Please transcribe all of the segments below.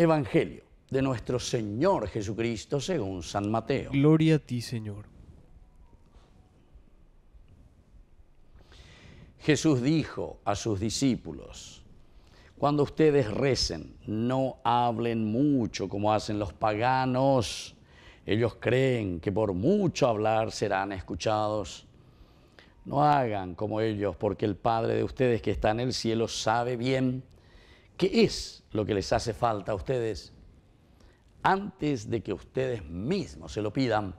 Evangelio de nuestro Señor Jesucristo según San Mateo. Gloria a ti, Señor. Jesús dijo a sus discípulos, cuando ustedes recen, no hablen mucho como hacen los paganos. Ellos creen que por mucho hablar serán escuchados. No hagan como ellos, porque el Padre de ustedes que está en el cielo sabe bien ¿Qué es lo que les hace falta a ustedes antes de que ustedes mismos se lo pidan?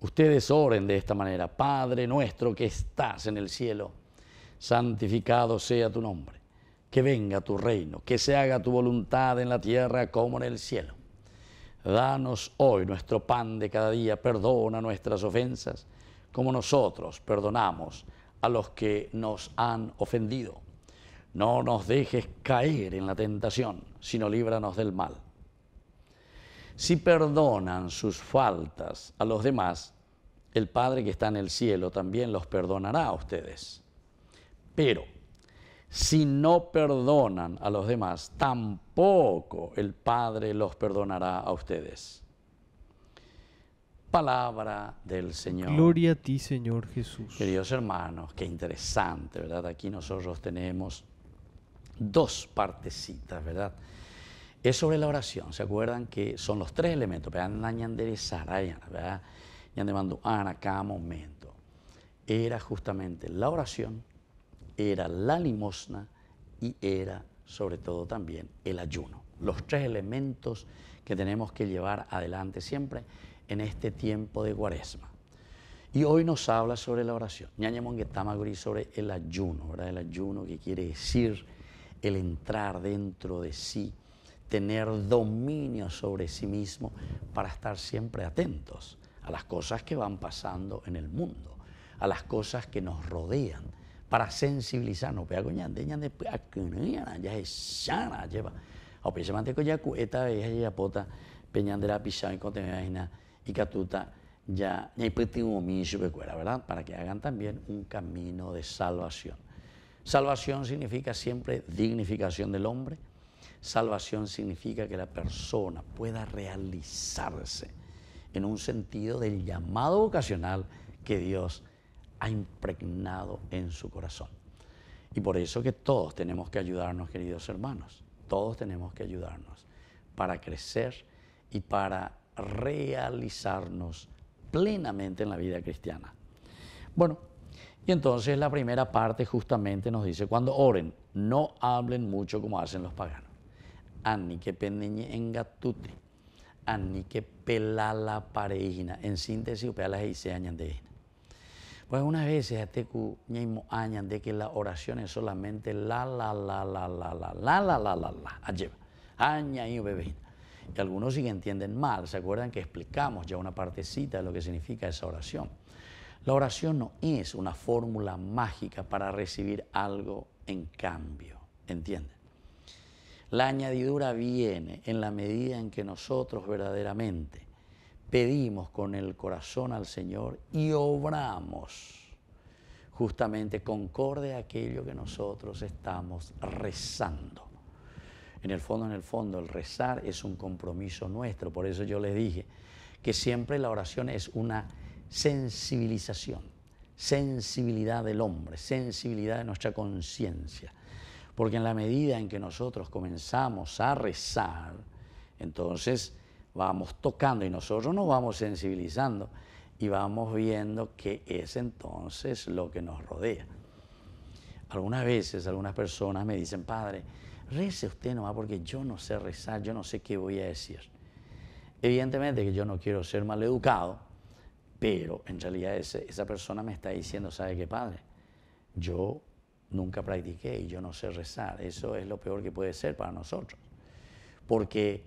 Ustedes oren de esta manera, Padre nuestro que estás en el cielo, santificado sea tu nombre, que venga tu reino, que se haga tu voluntad en la tierra como en el cielo. Danos hoy nuestro pan de cada día, perdona nuestras ofensas, como nosotros perdonamos a los que nos han ofendido no nos dejes caer en la tentación, sino líbranos del mal. Si perdonan sus faltas a los demás, el Padre que está en el cielo también los perdonará a ustedes. Pero si no perdonan a los demás, tampoco el Padre los perdonará a ustedes. Palabra del Señor. Gloria a ti, Señor Jesús. Queridos hermanos, qué interesante, ¿verdad? Aquí nosotros tenemos dos partecitas, ¿verdad? Es sobre la oración, ¿se acuerdan que son los tres elementos? ¿verdad? a cada momento. Era justamente la oración, era la limosna y era sobre todo también el ayuno. Los tres elementos que tenemos que llevar adelante siempre en este tiempo de cuaresma. Y hoy nos habla sobre la oración. Ñaña sobre el ayuno, ¿verdad? El ayuno que quiere decir el entrar dentro de sí, tener dominio sobre sí mismo para estar siempre atentos a las cosas que van pasando en el mundo, a las cosas que nos rodean, para sensibilizarnos. Pues, ya, ¿verdad? Para que hagan también un camino de salvación. Salvación significa siempre dignificación del hombre. Salvación significa que la persona pueda realizarse en un sentido del llamado vocacional que Dios ha impregnado en su corazón. Y por eso que todos tenemos que ayudarnos, queridos hermanos, todos tenemos que ayudarnos para crecer y para realizarnos plenamente en la vida cristiana. Bueno, entonces la primera parte justamente nos dice, cuando oren, no hablen mucho como hacen los paganos. Ani que en gatuti, ani que pelala parejina, en síntesis, upeala y se añandejina. Pues unas veces este tecu ñeimo añan de que la oración es solamente la la la la la la la la la la la ayer, aña y bebé. Y algunos sí entienden mal, se acuerdan que explicamos ya una partecita de lo que significa esa oración. La oración no es una fórmula mágica para recibir algo en cambio, ¿entienden? La añadidura viene en la medida en que nosotros verdaderamente pedimos con el corazón al Señor y obramos justamente concorde a aquello que nosotros estamos rezando. En el fondo, en el fondo, el rezar es un compromiso nuestro. Por eso yo les dije que siempre la oración es una sensibilización, sensibilidad del hombre, sensibilidad de nuestra conciencia. Porque en la medida en que nosotros comenzamos a rezar, entonces vamos tocando y nosotros nos vamos sensibilizando y vamos viendo qué es entonces lo que nos rodea. Algunas veces algunas personas me dicen, padre, rece usted nomás porque yo no sé rezar, yo no sé qué voy a decir. Evidentemente que yo no quiero ser maleducado, pero en realidad esa persona me está diciendo, ¿sabe qué, padre? Yo nunca practiqué y yo no sé rezar. Eso es lo peor que puede ser para nosotros. Porque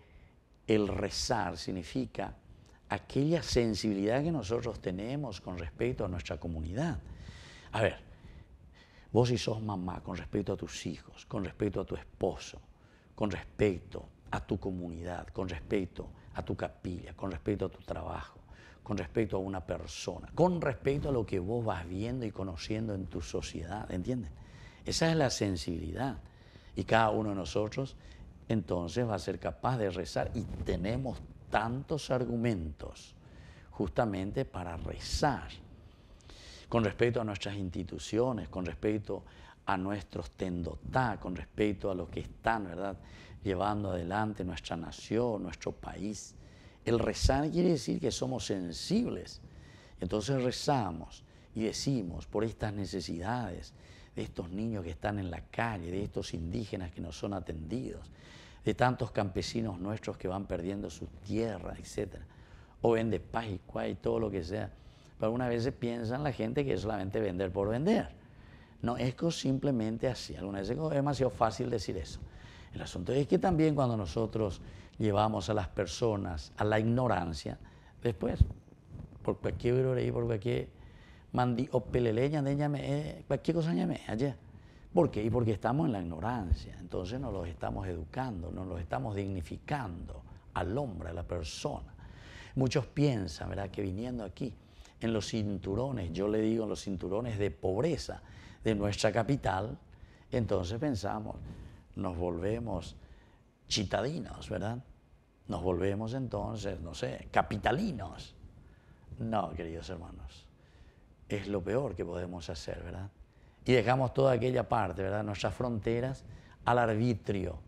el rezar significa aquella sensibilidad que nosotros tenemos con respecto a nuestra comunidad. A ver, vos si sos mamá con respecto a tus hijos, con respecto a tu esposo, con respecto a tu comunidad, con respecto a tu capilla, con respecto a tu trabajo, con respecto a una persona, con respecto a lo que vos vas viendo y conociendo en tu sociedad, ¿entienden? Esa es la sensibilidad. Y cada uno de nosotros entonces va a ser capaz de rezar y tenemos tantos argumentos justamente para rezar con respecto a nuestras instituciones, con respecto a nuestros tendotá, con respecto a lo que están, ¿verdad?, llevando adelante nuestra nación, nuestro país. El rezar quiere decir que somos sensibles. Entonces rezamos y decimos por estas necesidades de estos niños que están en la calle, de estos indígenas que no son atendidos, de tantos campesinos nuestros que van perdiendo sus tierras, etc. O vende paz y todo lo que sea. Pero algunas veces piensan la gente que es solamente vender por vender. No, es simplemente así. Algunas veces es demasiado fácil decir eso. El asunto es que también cuando nosotros llevamos a las personas a la ignorancia, después, por cualquier y por cualquier o peleleña, eh, cualquier cosa ñame allá. ¿Por qué? Y porque estamos en la ignorancia, entonces no los estamos educando, no los estamos dignificando al hombre, a la persona. Muchos piensan, ¿verdad?, que viniendo aquí, en los cinturones, yo le digo en los cinturones de pobreza de nuestra capital, entonces pensamos, nos volvemos chitadinos, ¿verdad? Nos volvemos entonces, no sé, capitalinos. No, queridos hermanos, es lo peor que podemos hacer, ¿verdad? Y dejamos toda aquella parte, ¿verdad? Nuestras fronteras al arbitrio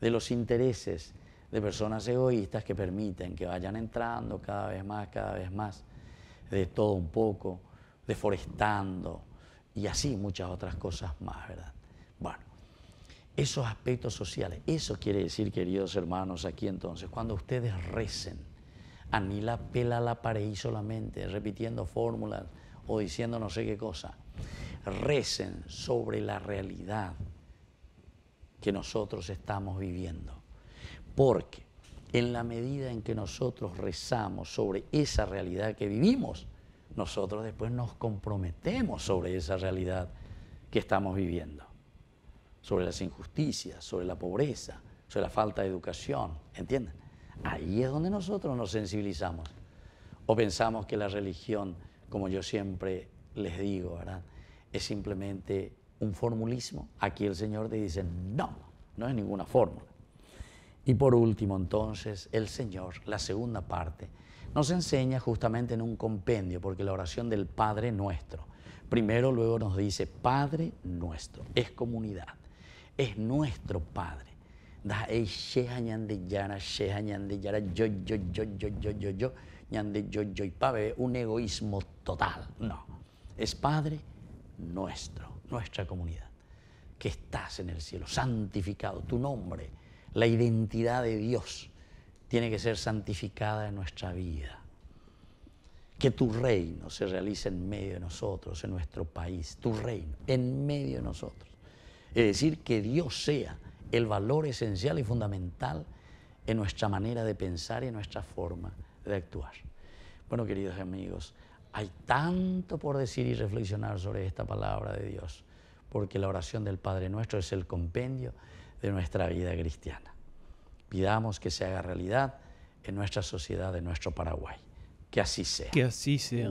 de los intereses de personas egoístas que permiten que vayan entrando cada vez más, cada vez más, de todo un poco, deforestando y así muchas otras cosas más, ¿verdad? Bueno, esos aspectos sociales. Eso quiere decir, queridos hermanos, aquí entonces, cuando ustedes recen, anila pela la y solamente, repitiendo fórmulas o diciendo no sé qué cosa, recen sobre la realidad que nosotros estamos viviendo. Porque en la medida en que nosotros rezamos sobre esa realidad que vivimos, nosotros después nos comprometemos sobre esa realidad que estamos viviendo sobre las injusticias, sobre la pobreza, sobre la falta de educación, ¿entienden? Ahí es donde nosotros nos sensibilizamos. O pensamos que la religión, como yo siempre les digo, ¿verdad? Es simplemente un formulismo. Aquí el Señor te dice, no, no es ninguna fórmula. Y por último, entonces, el Señor, la segunda parte, nos enseña justamente en un compendio, porque la oración del Padre nuestro, primero luego nos dice, Padre nuestro, es comunidad es nuestro Padre. un egoísmo total. No, es Padre nuestro, nuestra comunidad, que estás en el cielo, santificado, tu nombre, la identidad de Dios tiene que ser santificada en nuestra vida. Que tu reino se realice en medio de nosotros, en nuestro país, tu reino, en medio de nosotros. Es decir, que Dios sea el valor esencial y fundamental en nuestra manera de pensar y en nuestra forma de actuar. Bueno, queridos amigos, hay tanto por decir y reflexionar sobre esta palabra de Dios, porque la oración del Padre Nuestro es el compendio de nuestra vida cristiana. Pidamos que se haga realidad en nuestra sociedad, en nuestro Paraguay. Que así sea. Que así sea.